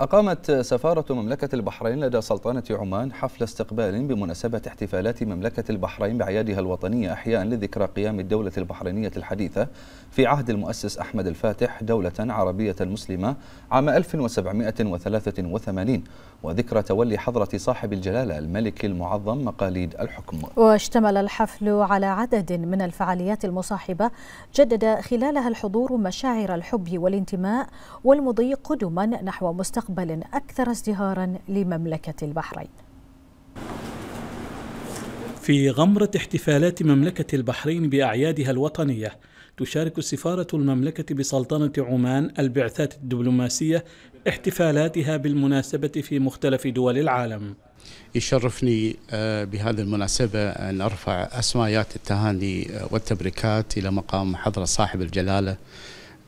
أقامت سفارة مملكة البحرين لدى سلطنة عمان حفل استقبال بمناسبة احتفالات مملكة البحرين بأعيادها الوطنية أحياء لذكرى قيام الدولة البحرينية الحديثة في عهد المؤسس أحمد الفاتح دولة عربية مسلمة عام 1783 وذكرى تولي حضرة صاحب الجلالة الملك المعظم مقاليد الحكم واشتمل الحفل على عدد من الفعاليات المصاحبة جدد خلالها الحضور مشاعر الحب والانتماء والمضي قدما نحو مستقبل مستقبل أكثر ازدهارا لمملكة البحرين في غمرة احتفالات مملكة البحرين بأعيادها الوطنية تشارك سفارة المملكة بسلطنة عمان البعثات الدبلوماسية احتفالاتها بالمناسبة في مختلف دول العالم يشرفني آه، بهذه المناسبة أن أرفع أسمايات التهاني آه، والتبريكات إلى مقام حضرة صاحب الجلالة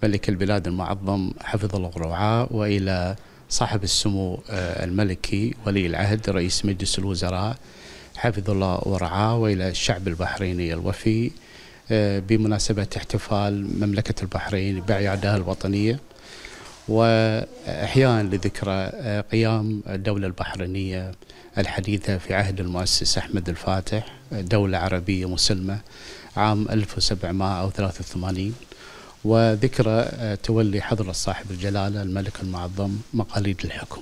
ملك البلاد المعظم حفظ الله وإلى صاحب السمو آه، الملكي ولي العهد رئيس مجلس الوزراء حفظ الله ورعاه والى الشعب البحريني الوفي آه، بمناسبه احتفال مملكه البحرين باعيادها الوطنيه واحياء لذكرى آه، قيام الدوله البحرينيه الحديثه في عهد المؤسس احمد الفاتح دوله عربيه مسلمه عام 1783 وذكرى آه، تولي حضرة صاحب الجلالة الملك المعظم مقاليد الحكم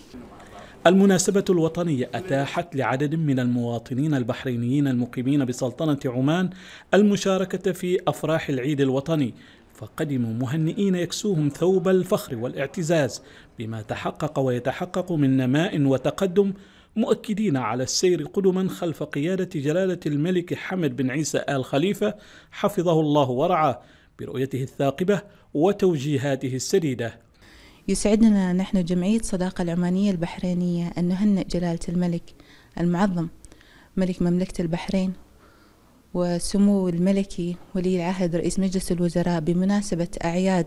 المناسبة الوطنية أتاحت لعدد من المواطنين البحرينيين المقيمين بسلطنة عمان المشاركة في أفراح العيد الوطني فقدموا مهنئين يكسوهم ثوب الفخر والاعتزاز بما تحقق ويتحقق من نماء وتقدم مؤكدين على السير قدما خلف قيادة جلالة الملك حمد بن عيسى آل خليفة حفظه الله ورعاه برؤيته الثاقبة وتوجيهاته السديدة يسعدنا نحن جمعية صداقة العمانية البحرينية أن نهنئ جلالة الملك المعظم ملك مملكة البحرين وسمو الملكي ولي العهد رئيس مجلس الوزراء بمناسبة أعياد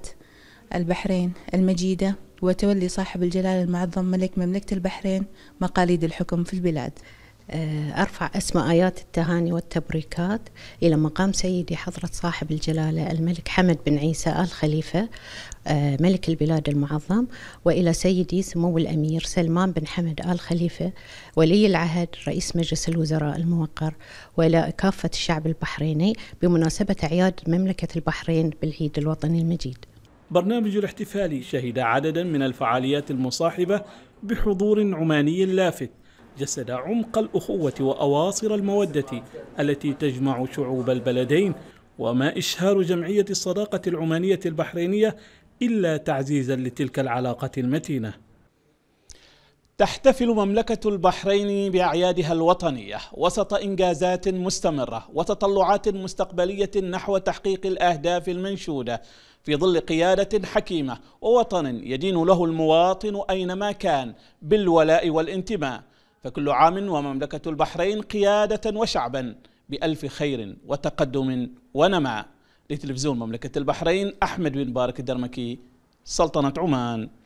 البحرين المجيدة وتولي صاحب الجلالة المعظم ملك مملكة البحرين مقاليد الحكم في البلاد آه، أرفع أسماء آيات التهاني والتبريكات إلى مقام سيدي حضرة صاحب الجلالة الملك حمد بن عيسى آل خليفة آه، ملك البلاد المعظم وإلى سيدي سمو الأمير سلمان بن حمد آل خليفة ولي العهد رئيس مجلس الوزراء الموقر وإلى كافة الشعب البحريني بمناسبة أعياد مملكة البحرين بالعيد الوطني المجيد برنامج الاحتفالي شهد عددا من الفعاليات المصاحبة بحضور عماني لافت جسد عمق الأخوة وأواصر المودة التي تجمع شعوب البلدين وما إشهار جمعية الصداقة العمانية البحرينية إلا تعزيزا لتلك العلاقة المتينة تحتفل مملكة البحرين بأعيادها الوطنية وسط إنجازات مستمرة وتطلعات مستقبلية نحو تحقيق الأهداف المنشودة في ظل قيادة حكيمة ووطن يدين له المواطن أينما كان بالولاء والانتماء فكل عام ومملكة البحرين قيادة وشعبا بألف خير وتقدم ونماء لتلفزيون مملكة البحرين أحمد بن بارك الدرمكي سلطنة عمان